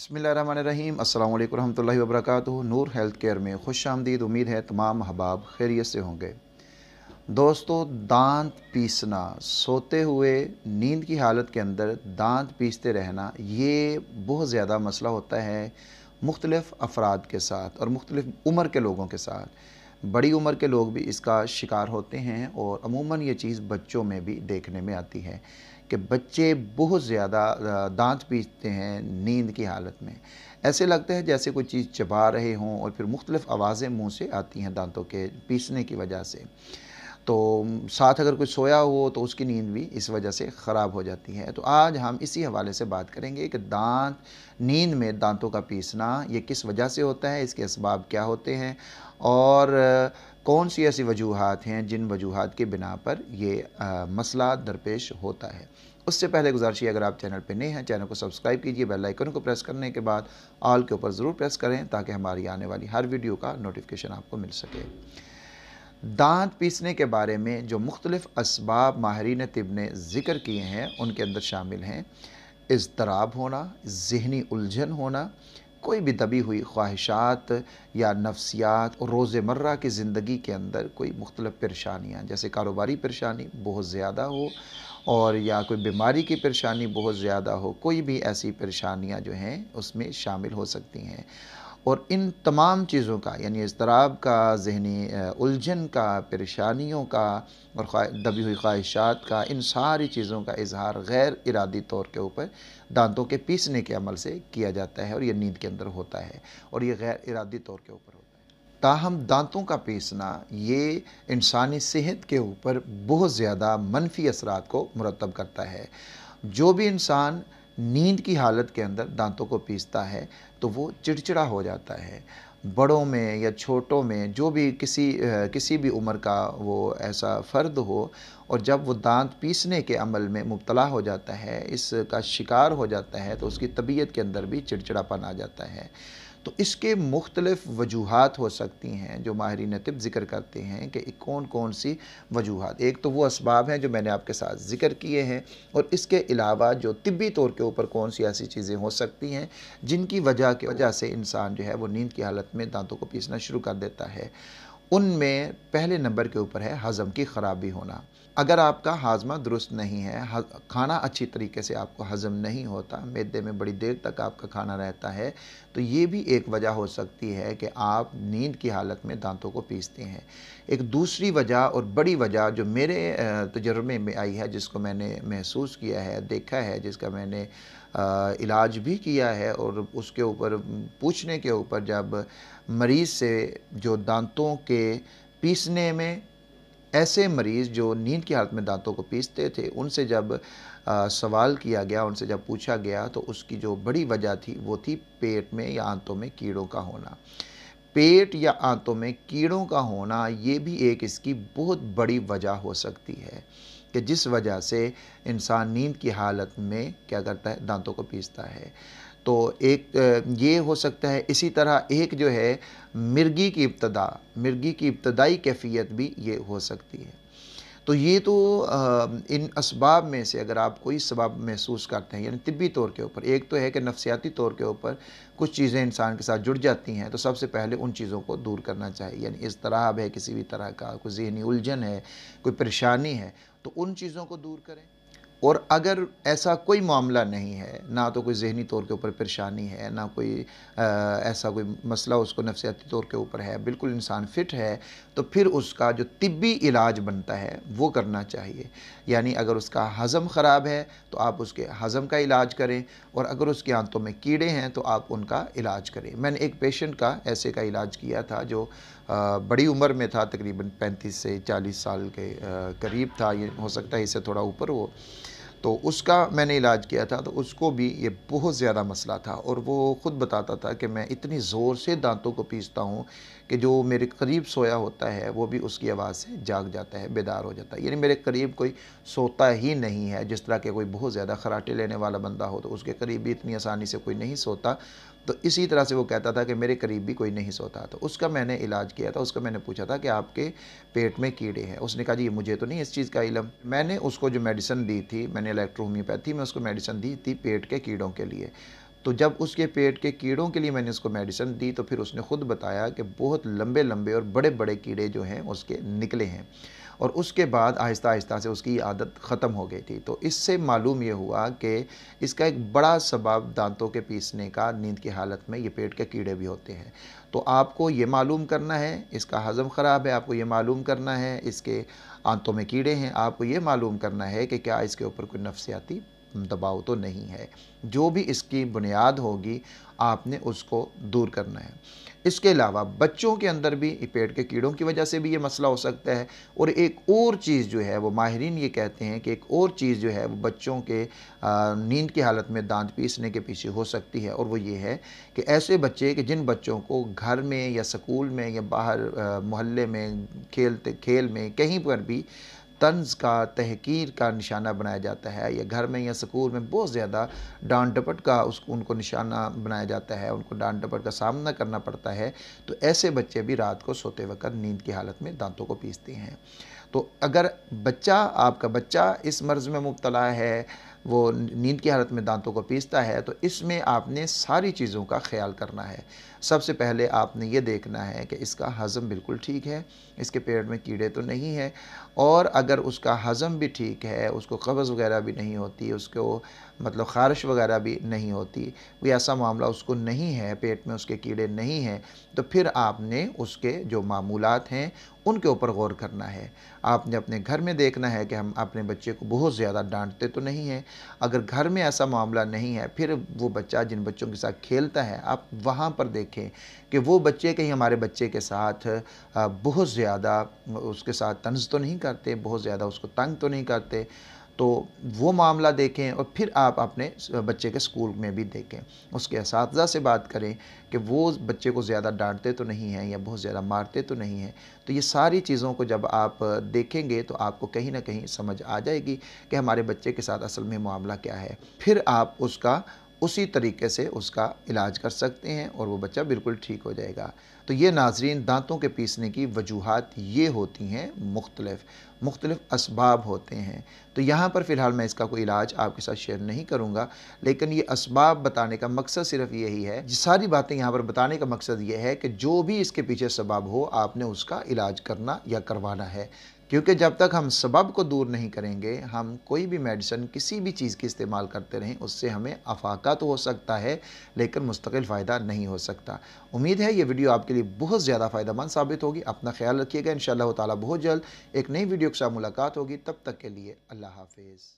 बसमीम् अल्लाम वर्क नूर health care में खुश आमदीद उम्मीद है तमाम अहबाब खैरियत से होंगे दोस्तों दांत पीसना सोते हुए नींद की हालत के अंदर दांत पीसते रहना ये बहुत ज़्यादा मसला होता है मुख्तलफ़ अफराद के साथ और मुख्तलिफ़ उम्र के लोगों के साथ बड़ी उम्र के लोग भी इसका शिकार होते हैं और अमूमन ये चीज़ बच्चों में भी देखने में आती है कि बच्चे बहुत ज़्यादा दांत पीसते हैं नींद की हालत में ऐसे लगता है जैसे कोई चीज़ चबा रहे हों और फिर मुख्तलिफ़ आवाज़ें मुंह से आती हैं दांतों के पीसने की वजह से तो साथ अगर कोई सोया हो तो उसकी नींद भी इस वजह से ख़राब हो जाती है तो आज हम इसी हवाले से बात करेंगे कि दांत नींद में दांतों का पीसना ये किस वजह से होता है इसके इसबाब क्या होते हैं और कौन सी ऐसी वजूहत हैं जिन वजूहत के बिना पर ये आ, मसला दरपेश होता है उससे पहले गुजारिश अगर आप चैनल पर नए हैं चैनल को सब्सक्राइब कीजिए बेल आइकन को प्रेस करने के बाद ऑल के ऊपर ज़रूर प्रेस करें ताकि हमारी आने वाली हर वीडियो का नोटिफिकेशन आपको मिल सके दांत पीसने के बारे में जो मुख्तलिफ इसबाब माहरीन तिब ने ज़िक्र किए हैं उनके अंदर शामिल हैं इजतराब होना जहनी उलझन होना कोई भी दबी हुई ख्वाहिशात या नफसियात और रोज़मर्रा की ज़िंदगी के अंदर कोई मुख्तलिफ परेशानियाँ जैसे कारोबारी परेशानी बहुत ज़्यादा हो और या कोई बीमारी की परेशानी बहुत ज़्यादा हो कोई भी ऐसी परेशानियाँ जो हैं उसमें शामिल हो सकती हैं और इन तमाम चीज़ों का यानी इसतराब का जहनी उलझन का परेशानियों का और दबी हुई ख्वाहिशात का इन सारी चीज़ों का इजहार गैर इरादी तौर के ऊपर दांतों के पीसने के अमल से किया जाता है और यह नींद के अंदर होता है और यह गैर इरादी तौर के ऊपर होता है ताहम दांतों का पीसना ये इंसानी सेहत के ऊपर बहुत ज़्यादा मनफी असरात को मुरतब करता है जो भी इंसान नींद की हालत के अंदर दांतों को पीसता है तो वो चिड़चिड़ा हो जाता है बड़ों में या छोटों में जो भी किसी किसी भी उम्र का वो ऐसा फ़र्द हो और जब वो दांत पीसने के अमल में मुबतला हो जाता है इसका शिकार हो जाता है तो उसकी तबीयत के अंदर भी चिड़चिड़ापन आ जाता है तो इसके मुख्तलिफ वजूहत हो सकती हैं जो माहरीन तिब ज़िक्र करते हैं कि कौन कौन सी वजूहत एक तो वो इसबाब हैं जो मैंने आपके साथ ज़िक्र किए हैं और इसके अलावा जो तिबी तौर के ऊपर कौन सी ऐसी चीज़ें हो सकती हैं जिनकी वजह की वजह से इंसान जो है वो नींद की हालत में दांतों को पीसना शुरू कर देता है उनमें पहले नंबर के ऊपर है हज़म की ख़राबी होना अगर आपका हाजमा दुरुस्त नहीं है खाना अच्छी तरीके से आपको हज़म नहीं होता मैदे में बड़ी देर तक आपका खाना रहता है तो ये भी एक वजह हो सकती है कि आप नींद की हालत में दांतों को पीसते हैं एक दूसरी वजह और बड़ी वजह जो मेरे तजर्बे में आई है जिसको मैंने महसूस किया है देखा है जिसका मैंने आ, इलाज भी किया है और उसके ऊपर पूछने के ऊपर जब मरीज़ से जो दांतों के पीसने में ऐसे मरीज़ जो नींद की हालत में दांतों को पीसते थे उनसे जब आ, सवाल किया गया उनसे जब पूछा गया तो उसकी जो बड़ी वजह थी वो थी पेट में या आंतों में कीड़ों का होना पेट या आंतों में कीड़ों का होना ये भी एक इसकी बहुत बड़ी वजह हो सकती है कि जिस वजह से इंसान नींद की हालत में क्या करता है दांतों को पीसता है तो एक ये हो सकता है इसी तरह एक जो है मिर्गी की इब्तदा मिर्गी की इब्तदाई कैफियत भी ये हो सकती है तो ये तो इन इसबाब में से अगर आप कोई सबाब महसूस करते हैं यानी तिब्बी तौर के ऊपर एक तो है कि नफसियाती तौर के ऊपर कुछ चीज़ें इंसान के साथ जुड़ जाती हैं तो सबसे पहले उन चीज़ों को दूर करना चाहिए यानी इस तरह है किसी भी तरह का कोई जहनी उलझन है कोई परेशानी है तो उन चीज़ों को दूर करें और अगर ऐसा कोई मामला नहीं है ना तो कोई जहनी तौर के ऊपर परेशानी है ना कोई आ, ऐसा कोई मसला उसको नफसियाती तौर के ऊपर है बिल्कुल इंसान फिट है तो फिर उसका जो तिब्बी इलाज बनता है वो करना चाहिए यानी अगर उसका हज़म ख़राब है तो आप उसके हज़म का इलाज करें और अगर उसके आंतों में कीड़े हैं तो आप उनका इलाज करें मैंने एक पेशेंट का ऐसे का इलाज किया था जो बड़ी उम्र में था तकरीबन 35 से 40 साल के करीब था ये हो सकता है इससे थोड़ा ऊपर हो तो उसका मैंने इलाज किया था तो उसको भी ये बहुत ज़्यादा मसला था और वो ख़ुद बताता था कि मैं इतनी ज़ोर से दांतों को पीसता हूँ कि जो मेरे करीब सोया होता है वो भी उसकी आवाज़ से जाग जाता है बेदार हो जाता है यानी मेरे करीब कोई सोता ही नहीं है जिस तरह के कोई बहुत ज़्यादा खराटे लेने वाला बंदा हो तो उसके करीब भी इतनी आसानी से कोई नहीं सोता तो इसी तरह से वो कहता था कि मेरे करीब भी कोई नहीं सोता तो उसका मैंने इलाज किया था उसका मैंने पूछा था कि आपके पेट में कीड़े हैं उसने कहा जी मुझे तो नहीं इस चीज़ का इलम मैंने उसको जो मेडिसन दी थी मैंने इलेक्ट्रोहोम्योपैथी में उसको मेडिसन दी थी पेट के कीड़ों के लिए तो जब उसके पेट के कीड़ों के लिए मैंने उसको मेडिसिन दी तो फिर उसने ख़ुद बताया कि बहुत लंबे लंबे और बड़े बड़े कीड़े जो हैं उसके निकले हैं और उसके बाद आहिस्ता आहिस्ता से उसकी आदत ख़त्म हो गई थी तो इससे मालूम ये हुआ कि इसका एक बड़ा सबाब दांतों के पीसने का नींद की हालत में ये पेट के कीड़े भी होते हैं तो आपको ये मालूम करना है इसका हज़म ख़राब है आपको ये मालूम करना है इसके आंतों में कीड़े हैं आपको ये मालूम करना है कि क्या इसके ऊपर कोई नफसियाती दबाव तो नहीं है जो भी इसकी बुनियाद होगी आपने उसको दूर करना है इसके अलावा बच्चों के अंदर भी पेट के कीड़ों की वजह से भी ये मसला हो सकता है और एक और चीज़ जो है वो माहरीन ये कहते हैं कि एक और चीज़ जो है वो बच्चों के नींद की हालत में दांत पीसने के पीछे हो सकती है और वो ये है कि ऐसे बच्चे कि जिन बच्चों को घर में या स्कूल में या बाहर मोहल्ले में खेलते खेल में कहीं पर भी तंज का तहकीर का निशाना बनाया जाता है या घर में या स्कूल में बहुत ज़्यादा डांट डपट का उस उनको निशाना बनाया जाता है उनको डांट डपट का सामना करना पड़ता है तो ऐसे बच्चे भी रात को सोते वक्त नींद की हालत में दांतों को पीसते हैं तो अगर बच्चा आपका बच्चा इस मर्ज़ में मुबतला है वो नींद की हालत में दांतों को पीसता है तो इसमें आपने सारी चीज़ों का ख्याल करना है सबसे पहले आपने ये देखना है कि इसका हज़म बिल्कुल ठीक है इसके पेट में कीड़े तो नहीं है और अगर उसका हज़म भी ठीक है उसको कब्ज़ वगैरह भी नहीं होती उसको मतलब ख़ारिश वगैरह भी नहीं होती कोई ऐसा मामला उसको नहीं है पेट में उसके कीड़े नहीं हैं तो फिर आपने उसके जो मामूलत हैं उनके ऊपर गौर करना है आपने अपने घर में देखना है कि हम अपने बच्चे को बहुत ज़्यादा डांटते तो नहीं हैं अगर घर में ऐसा मामला नहीं है फिर वो बच्चा जिन बच्चों के साथ खेलता है आप वहाँ पर देखें कि वो बच्चे कहीं हमारे बच्चे के साथ बहुत ज़्यादा उसके साथ तंज तो नहीं करते बहुत ज़्यादा उसको तंग तो नहीं करते तो वो मामला देखें और फिर आप अपने बच्चे के स्कूल में भी देखें उसके इस से बात करें कि वो बच्चे को ज़्यादा डांटते तो नहीं हैं या बहुत ज़्यादा मारते तो नहीं हैं तो ये सारी चीज़ों को जब आप देखेंगे तो आपको कहीं ना कहीं समझ आ जाएगी कि हमारे बच्चे के साथ असल में मामला क्या है फिर आप उसका उसी तरीके से उसका इलाज कर सकते हैं और वो बच्चा बिल्कुल ठीक हो जाएगा तो ये नाजरीन दांतों के पीसने की वजूहत ये होती हैं मुख्तलफ़ मुख्तलिफ इसबाब होते हैं तो यहाँ पर फ़िलहाल मैं इसका कोई इलाज आपके साथ शेयर नहीं करूँगा लेकिन ये इसबाब बताने का मकसद सिर्फ यही है सारी बातें यहाँ पर बताने का मकसद ये है कि जो भी इसके पीछे सबाब हो आपने उसका इलाज करना या करवाना है क्योंकि जब तक हम सबब को दूर नहीं करेंगे हम कोई भी मेडिसन किसी भी चीज़ की इस्तेमाल करते रहें उससे हमें अफाका तो हो सकता है लेकिन मुस्तकिल फ़ायदा नहीं हो सकता उम्मीद है ये वीडियो आपके लिए बहुत ज़्यादा फ़ायदा मंद साबित होगी अपना ख्याल रखिएगा इन ताला बहुत जल्द एक नई वीडियो के साथ मुलाकात होगी तब तक के लिए अल्लाह हाफिज़